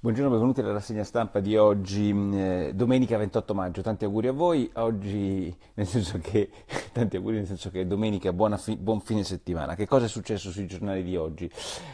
Buongiorno, benvenuti alla rassegna stampa di oggi, mm, eh, domenica 28 maggio. Tanti auguri a voi, oggi, nel senso che, tanti auguri nel senso che domenica, fi- buon fine settimana. Che cosa è successo sui giornali di oggi?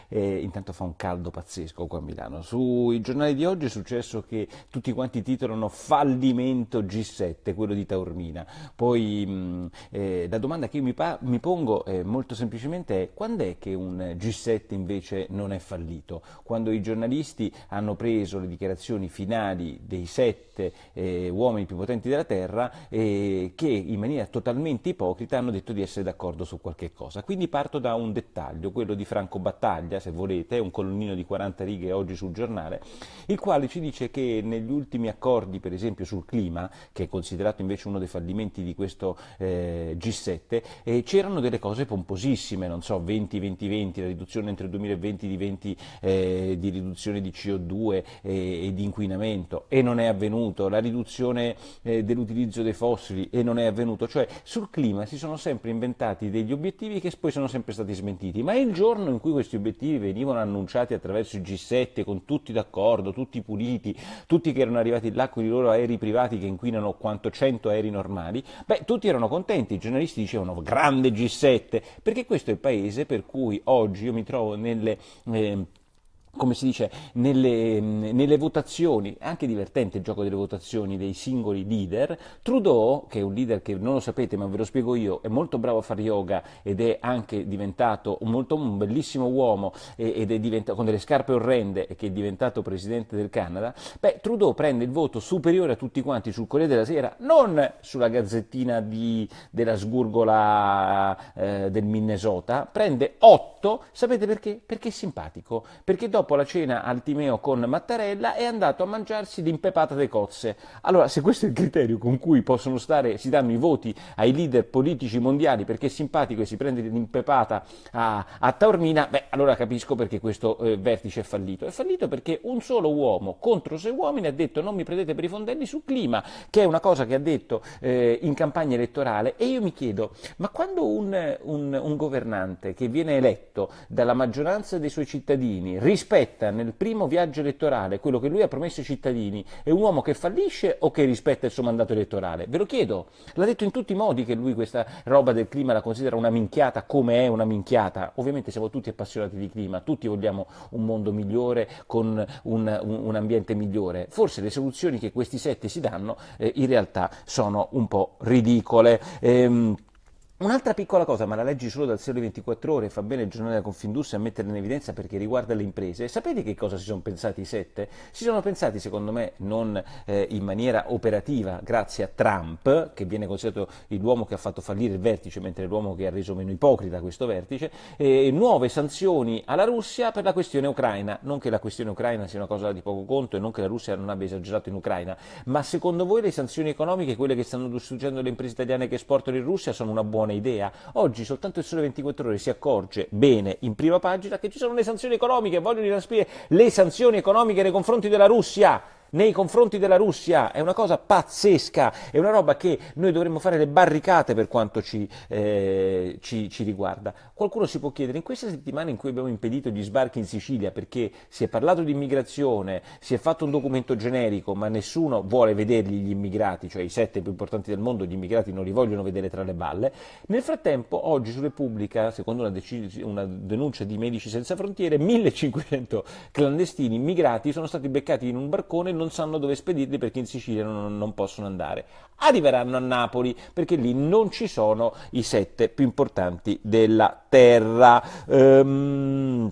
Eh, intanto fa un caldo pazzesco qua a Milano. Sui giornali di oggi è successo che tutti quanti titolano fallimento G7, quello di Taormina. Poi mh, mm, eh, la domanda che io mi, pa- mi pongo eh, molto semplicemente è quando è che un G7 invece non è fallito? Quando i giornalisti hanno hanno preso le dichiarazioni finali dei sette eh, uomini più potenti della Terra eh, che in maniera totalmente ipocrita hanno detto di essere d'accordo su qualche cosa. Quindi parto da un dettaglio, quello di Franco Battaglia, se volete, un colonnino di 40 righe oggi sul giornale, il quale ci dice che negli ultimi accordi, per esempio sul clima, che è considerato invece uno dei fallimenti di questo eh, G7, eh, c'erano delle cose pomposissime, non so, 20-20-20, la riduzione entro il 2020 di 20 eh, di riduzione di CO2, co e eh, di inquinamento e non è avvenuto, la riduzione eh, dell'utilizzo dei fossili e non è avvenuto, cioè sul clima si sono sempre inventati degli obiettivi che poi sono sempre stati smentiti, ma il giorno in cui questi obiettivi venivano annunciati attraverso il G7 con tutti d'accordo, tutti puliti, tutti che erano arrivati là con i loro aerei privati che inquinano quanto 100 aerei normali, beh tutti erano contenti, i giornalisti dicevano grande G7, perché questo è il paese per cui oggi io mi trovo nelle... Eh, come si dice, nelle, nelle, votazioni, è anche divertente il gioco delle votazioni dei singoli leader, Trudeau, che è un leader che non lo sapete ma ve lo spiego io, è molto bravo a fare yoga ed è anche diventato un, molto, un bellissimo uomo ed è diventato, con delle scarpe orrende e che è diventato presidente del Canada, beh, Trudeau prende il voto superiore a tutti quanti sul Corriere della Sera, non sulla gazzettina di, della sgurgola eh, del Minnesota, prende 8, sapete perché? Perché è simpatico, perché dopo dopo la cena al Timeo con Mattarella è andato a mangiarsi l'impepata de cozze. Allora, se questo è il criterio con cui possono stare, si danno i voti ai leader politici mondiali perché è simpatico e si prende l'impepata a, a Taormina, beh, allora capisco perché questo eh, vertice è fallito. È fallito perché un solo uomo contro sei uomini ha detto non mi prendete per i fondelli sul clima, che è una cosa che ha detto eh, in campagna elettorale. E io mi chiedo, ma quando un, un, un governante che viene eletto dalla maggioranza dei suoi cittadini rispetta rispetta nel primo viaggio elettorale quello che lui ha promesso ai cittadini è un uomo che fallisce o che rispetta il suo mandato elettorale? Ve lo chiedo. L'ha detto in tutti i modi che lui questa roba del clima la considera una minchiata come è una minchiata. Ovviamente siamo tutti appassionati di clima, tutti vogliamo un mondo migliore con un, un, un ambiente migliore. Forse le soluzioni che questi sette si danno eh, in realtà sono un po' ridicole. Eh, Un'altra piccola cosa, ma la leggi solo dal Sole 24 Ore, fa bene il giornale della Confindustria a metterla in evidenza perché riguarda le imprese. Sapete che cosa si sono pensati i sette? Si sono pensati, secondo me, non eh, in maniera operativa, grazie a Trump, che viene considerato l'uomo che ha fatto fallire il vertice, mentre l'uomo che ha reso meno ipocrita questo vertice, eh, nuove sanzioni alla Russia per la questione ucraina. Non che la questione ucraina sia una cosa di poco conto e non che la Russia non abbia esagerato in Ucraina, ma secondo voi le sanzioni economiche, quelle che stanno distruggendo le imprese italiane che esportano in Russia, sono una buona idea? idea. Oggi soltanto il Sole 24 Ore si accorge bene in prima pagina che ci sono le sanzioni economiche, vogliono inaspire le sanzioni economiche nei confronti della Russia nei confronti della Russia, è una cosa pazzesca, è una roba che noi dovremmo fare le barricate per quanto ci, eh, ci, ci riguarda. Qualcuno si può chiedere, in queste settimane in cui abbiamo impedito gli sbarchi in Sicilia perché si è parlato di immigrazione, si è fatto un documento generico, ma nessuno vuole vederli gli immigrati, cioè i sette più importanti del mondo, gli immigrati non li vogliono vedere tra le balle, nel frattempo oggi su Repubblica, secondo una, dec- una denuncia di Medici Senza Frontiere, 1500 clandestini immigrati sono stati beccati in un barcone e non non sanno dove spedirli perché in Sicilia non, non possono andare. Arriveranno a Napoli perché lì non ci sono i sette più importanti della terra. Ehm,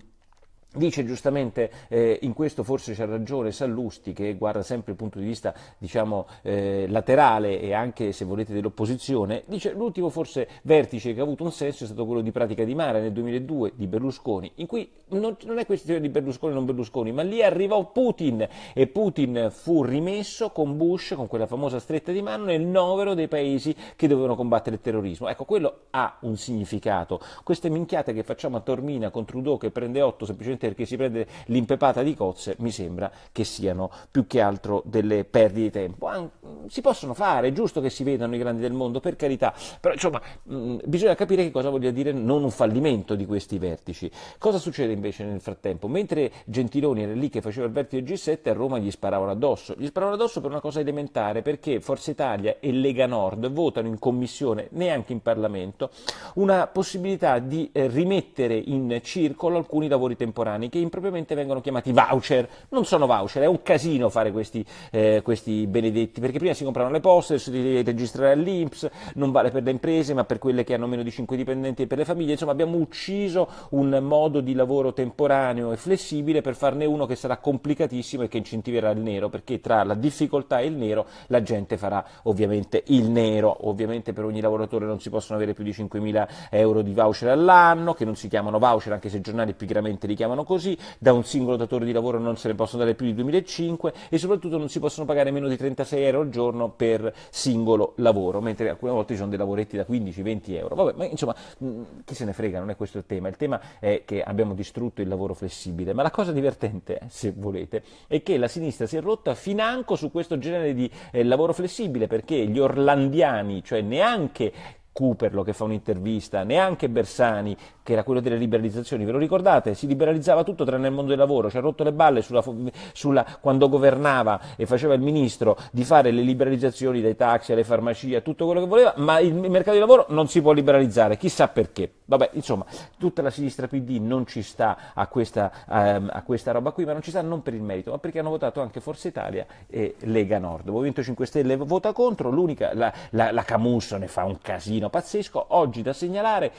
Dice giustamente, eh, in questo forse c'ha ragione Sallusti che guarda sempre il punto di vista diciamo, eh, laterale e anche se volete dell'opposizione, dice l'ultimo forse vertice che ha avuto un senso è stato quello di Pratica di Mare nel 2002 di Berlusconi, in cui non, non è questione di Berlusconi o non Berlusconi, ma lì arrivò Putin e Putin fu rimesso con Bush, con quella famosa stretta di mano, nel novero dei paesi che dovevano combattere il terrorismo. Ecco, quello ha un significato. Queste minchiate che facciamo a Tormina con Trudeau che prende 8 semplicemente perché si prende l'impepata di cozze, mi sembra che siano più che altro delle perdite di tempo. si possono fare, è giusto che si vedano i grandi del mondo, per carità, però insomma mm, bisogna capire che cosa voglia dire non un fallimento di questi vertici. Cosa succede invece nel frattempo? Mentre Gentiloni era lì che faceva il vertice G7, a Roma gli sparavano addosso. Gli sparavano addosso per una cosa elementare, perché Forza Italia e Lega Nord votano in commissione, neanche in Parlamento, una possibilità di eh, rimettere in circolo alcuni lavori temporanei italiani che impropriamente vengono chiamati voucher. Non sono voucher, è un casino fare questi, eh, questi benedetti, perché prima si comprano le poste, si devi registrare all'Inps, non vale per le imprese, ma per quelle che hanno meno di 5 dipendenti e per le famiglie. Insomma, abbiamo ucciso un modo di lavoro temporaneo e flessibile per farne uno che sarà complicatissimo e che incentiverà il nero, perché tra la difficoltà e il nero la gente farà ovviamente il nero. Ovviamente per ogni lavoratore non si possono avere più di 5.000 euro di voucher all'anno, che non si chiamano voucher, anche se i giornali pigramente li chiamano funzionano così, da un singolo datore di lavoro non se ne possono dare più di 2.500 e soprattutto non si possono pagare meno di 36 euro al giorno per singolo lavoro, mentre alcune volte ci sono dei lavoretti da 15-20 euro. Vabbè, ma insomma, mm, chi se ne frega, non è questo il tema. Il tema è che abbiamo distrutto il lavoro flessibile, ma la cosa divertente, eh, se volete, è che la sinistra si è rotta financo su questo genere di eh, lavoro flessibile, perché gli orlandiani, cioè neanche Cooperlo che fa un'intervista, neanche Bersani che era quello delle liberalizzazioni, ve lo ricordate? Si liberalizzava tutto tranne il mondo del lavoro, ci ha rotto le balle sulla, sulla, quando governava e faceva il ministro di fare le liberalizzazioni dai taxi alle farmacie, tutto quello che voleva, ma il mercato del lavoro non si può liberalizzare, chissà perché. Vabbè, insomma, tutta la sinistra PD non ci sta a questa, ehm, a questa roba qui, ma non ci sta non per il merito, ma perché hanno votato anche Forza Italia e Lega Nord. Il Movimento 5 Stelle vota contro, l'unica, la, la, la Camusso ne fa un casino pazzesco, oggi da segnalare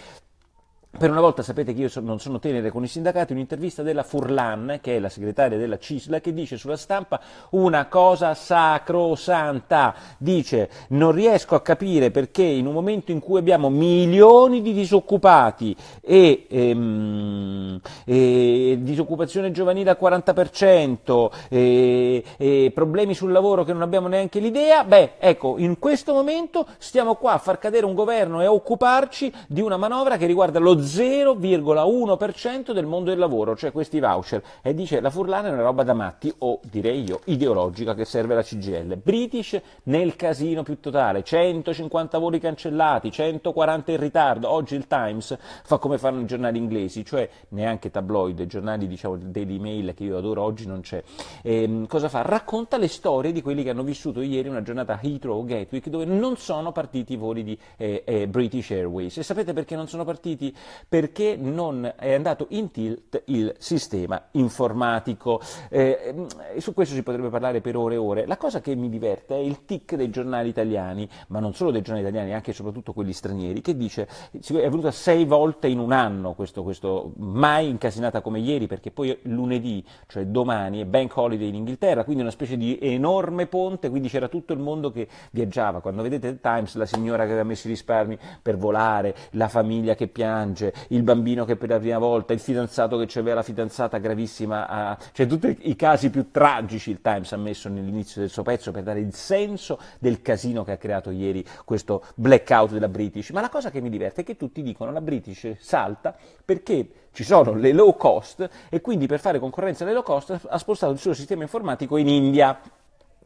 per una volta sapete che io non sono tenere con i sindacati, un'intervista della Furlan, che è la segretaria della Cisla, che dice sulla stampa una cosa sacrosanta. Dice non riesco a capire perché in un momento in cui abbiamo milioni di disoccupati e, ehm, e disoccupazione giovanile al 40% e, e, problemi sul lavoro che non abbiamo neanche l'idea, beh ecco, in questo momento stiamo qua a far cadere un governo e a occuparci di una manovra che riguarda lo 0,1% del mondo del lavoro, cioè questi voucher. E dice la Furlana è una roba da matti, o direi io, ideologica che serve la CGL. British nel casino più totale, 150 voli cancellati, 140 in ritardo. Oggi il Times fa come fanno i giornali inglesi, cioè neanche tabloid, i giornali diciamo Daily Mail che io adoro oggi non c'è. E, ehm, cosa fa? Racconta le storie di quelli che hanno vissuto ieri una giornata Heathrow o Gatwick dove non sono partiti i voli di eh, eh, British Airways. E sapete perché non sono partiti? perché non è andato in tilt il sistema informatico. Eh, mm, su questo si potrebbe parlare per ore e ore. La cosa che mi diverte è il tic dei giornali italiani, ma non solo dei giornali italiani, anche e soprattutto quelli stranieri, che dice è venuta sei volte in un anno questo, questo mai incasinata come ieri, perché poi lunedì, cioè domani, è bank holiday in Inghilterra, quindi una specie di enorme ponte, quindi c'era tutto il mondo che viaggiava. Quando vedete The Times, la signora che aveva messo i risparmi per volare, la famiglia che piange, piange, il bambino che per la prima volta, il fidanzato che c'aveva la fidanzata gravissima, a... cioè tutti i casi più tragici il Times ha messo nell'inizio del suo pezzo per dare il senso del casino che ha creato ieri questo blackout della British. Ma la cosa che mi diverte è che tutti dicono la British salta perché ci sono le low cost e quindi per fare concorrenza alle low cost ha spostato il suo sistema informatico in India.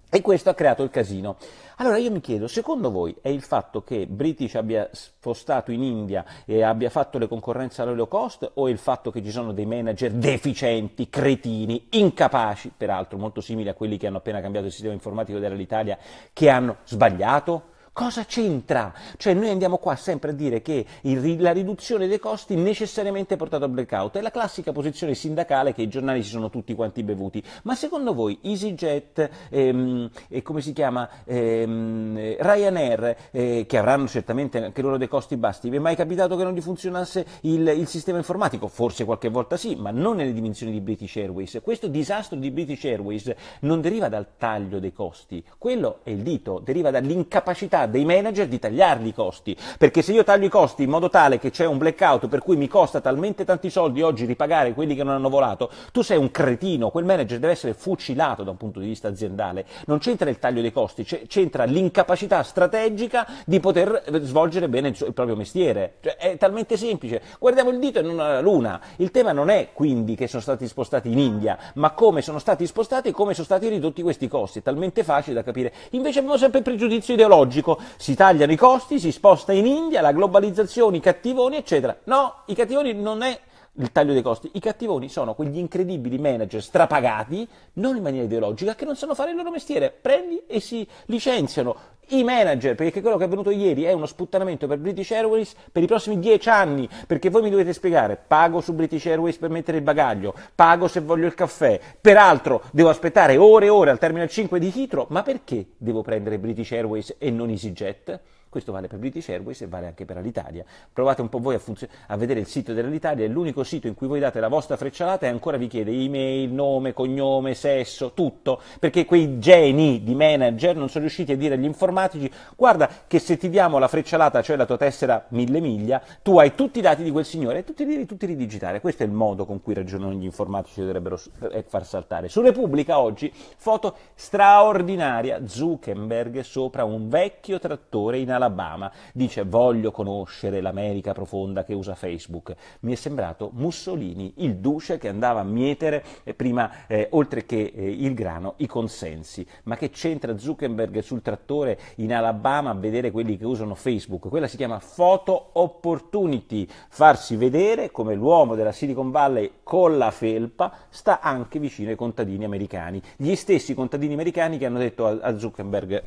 E questo ha creato il casino. Allora io mi chiedo, secondo voi è il fatto che British abbia spostato in India e abbia fatto le concorrenze all'Holocaust o è il fatto che ci sono dei manager deficienti, cretini, incapaci, peraltro molto simili a quelli che hanno appena cambiato il sistema informatico dell'Italia, che hanno sbagliato? Cosa c'entra? Cioè noi andiamo qua sempre a dire che il, la riduzione dei costi necessariamente ha portato al blackout, è la classica posizione sindacale che i giornali si sono tutti quanti bevuti, ma secondo voi EasyJet, ehm, e come si chiama, ehm, Ryanair, eh, che avranno certamente anche loro dei costi bassi, vi è mai capitato che non gli funzionasse il, il sistema informatico? Forse qualche volta sì, ma non nelle dimensioni di British Airways. Questo disastro di British Airways non deriva dal taglio dei costi, quello è il dito, deriva dall'incapacità dei manager di tagliarli i costi, perché se io taglio i costi in modo tale che c'è un blackout per cui mi costa talmente tanti soldi oggi ripagare quelli che non hanno volato, tu sei un cretino, quel manager deve essere fucilato da un punto di vista aziendale, non c'entra il taglio dei costi, c'entra l'incapacità strategica di poter eh, svolgere bene il, il proprio mestiere, cioè, è talmente semplice, guardiamo il dito e non la luna, il tema non è quindi che sono stati spostati in India, ma come sono stati spostati e come sono stati ridotti questi costi, è talmente facile da capire, invece abbiamo sempre il pregiudizio ideologico, si tagliano i costi, si sposta in India, la globalizzazione, i cattivoni, eccetera. No, i cattivoni non è il taglio dei costi. I cattivoni sono quegli incredibili manager strapagati, non in maniera ideologica, che non sanno fare il loro mestiere. Prendi e si licenziano. I manager, perché quello che è avvenuto ieri è uno sputtanamento per British Airways per i prossimi dieci anni, perché voi mi dovete spiegare, pago su British Airways per mettere il bagaglio, pago se voglio il caffè, peraltro devo aspettare ore e ore al Terminal 5 di Hitro, ma perché devo prendere British Airways e non EasyJet? Questo vale per British Airways e vale anche per Alitalia. Provate un po' voi a, funzio- a vedere il sito dell'Alitalia, è l'unico sito in cui voi date la vostra frecciolata e ancora vi chiede email, nome, cognome, sesso, tutto, perché quei geni di manager non sono riusciti a dire agli informatici guarda che se ti diamo la frecciolata, cioè la tua tessera mille miglia, tu hai tutti i dati di quel signore e tutti li devi tutti ridigitare. Questo è il modo con cui ragionano gli informatici dovrebbero eh, far saltare. Su Repubblica oggi foto straordinaria, Zuckerberg sopra un vecchio trattore in ala Alabama, dice voglio conoscere l'America profonda che usa Facebook. Mi è sembrato Mussolini, il duce che andava a mietere eh, prima, eh, oltre che eh, il grano, i consensi. Ma che c'entra Zuckerberg sul trattore in Alabama a vedere quelli che usano Facebook? Quella si chiama photo opportunity, farsi vedere come l'uomo della Silicon Valley con la felpa sta anche vicino ai contadini americani, gli stessi contadini americani che hanno detto a Zuckerberg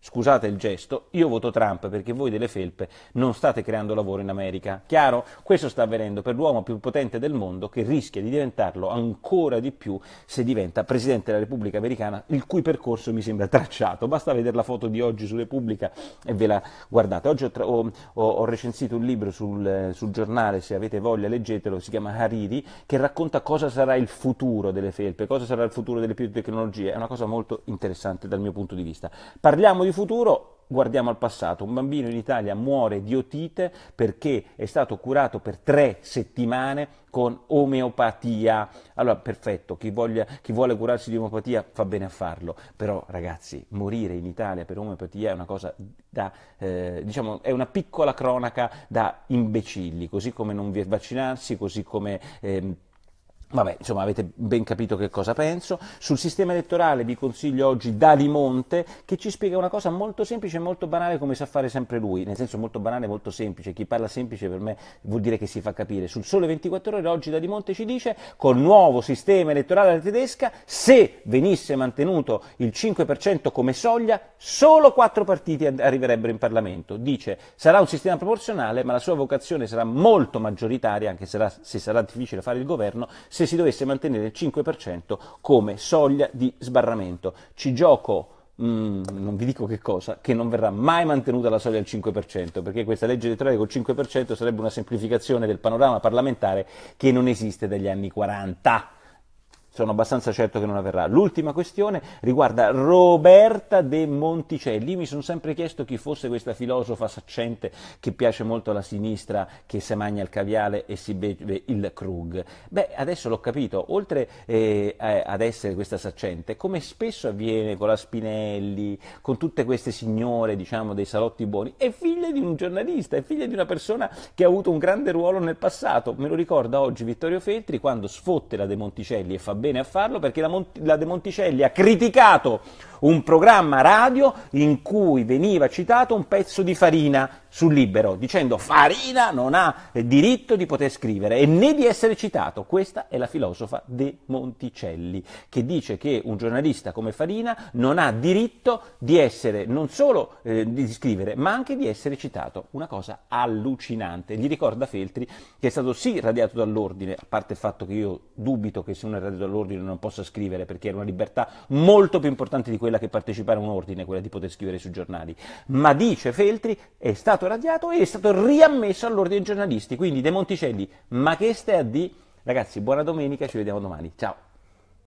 Scusate il gesto, io voto Trump perché voi delle felpe non state creando lavoro in America. Chiaro? Questo sta avvenendo per l'uomo più potente del mondo che rischia di diventarlo ancora di più se diventa Presidente della Repubblica Americana, il cui percorso mi sembra tracciato. Basta vedere la foto di oggi su Repubblica e ve la guardate. Oggi ho, tra- ho, ho recensito un libro sul, sul, giornale, se avete voglia leggetelo, si chiama Hariri, che racconta cosa sarà il futuro delle felpe, cosa sarà il futuro delle più tecnologie. È una cosa molto interessante dal mio punto di vista. Parliamo di di futuro, guardiamo al passato, un bambino in Italia muore di otite perché è stato curato per tre settimane con omeopatia. Allora, perfetto, chi, voglia, chi, vuole curarsi di omeopatia fa bene a farlo, però ragazzi, morire in Italia per omeopatia è una cosa da, eh, diciamo, è una piccola cronaca da imbecilli, così come non vaccinarsi, così come... Eh, Vabbè, insomma, avete ben capito che cosa penso. Sul sistema elettorale vi consiglio oggi Dali Monte, che ci spiega una cosa molto semplice e molto banale come sa fare sempre lui, nel senso molto banale e molto semplice. Chi parla semplice per me vuol dire che si fa capire. Sul Sole 24 Ore oggi Dali Monte ci dice col nuovo sistema elettorale tedesca, se venisse mantenuto il 5% come soglia, solo quattro partiti arriverebbero in Parlamento. Dice, sarà un sistema proporzionale, ma la sua vocazione sarà molto maggioritaria, anche se sarà difficile fare il governo se si dovesse mantenere il 5% come soglia di sbarramento. Ci gioco Mm, non vi dico che cosa, che non verrà mai mantenuta la soglia al 5%, perché questa legge elettorale col 5% sarebbe una semplificazione del panorama parlamentare che non esiste dagli anni 40 sono abbastanza certo che non avverrà. L'ultima questione riguarda Roberta De Monticelli. Mi sono sempre chiesto chi fosse questa filosofa saccente che piace molto alla sinistra, che si mangia il caviale e si beve il Krug. Beh, adesso l'ho capito. Oltre eh, ad essere questa saccente, come spesso avviene con la Spinelli, con tutte queste signore, diciamo, dei salotti buoni, è figlia di un giornalista, è figlia di una persona che ha avuto un grande ruolo nel passato. Me lo ricorda oggi Vittorio Feltri quando sfotte la De Monticelli e fa bene a farlo perché la, Mont- la De Monticelli ha criticato un programma radio in cui veniva citato un pezzo di Farina sul Libero, dicendo Farina non ha diritto di poter scrivere e né di essere citato. Questa è la filosofa De Monticelli, che dice che un giornalista come Farina non ha diritto di essere, non solo eh, di scrivere, ma anche di essere citato. Una cosa allucinante. Gli ricorda Feltri, che è stato sì radiato dall'ordine, a parte il fatto che io dubito che se uno è radiato all'ordine non possa scrivere perché era una libertà molto più importante di quella che partecipare a un ordine, quella di poter scrivere sui giornali. Ma dice Feltri è stato radiato e è stato riammesso all'ordine dei giornalisti. Quindi De Monticelli, ma che stai a di? Ragazzi, buona domenica, ci vediamo domani. Ciao.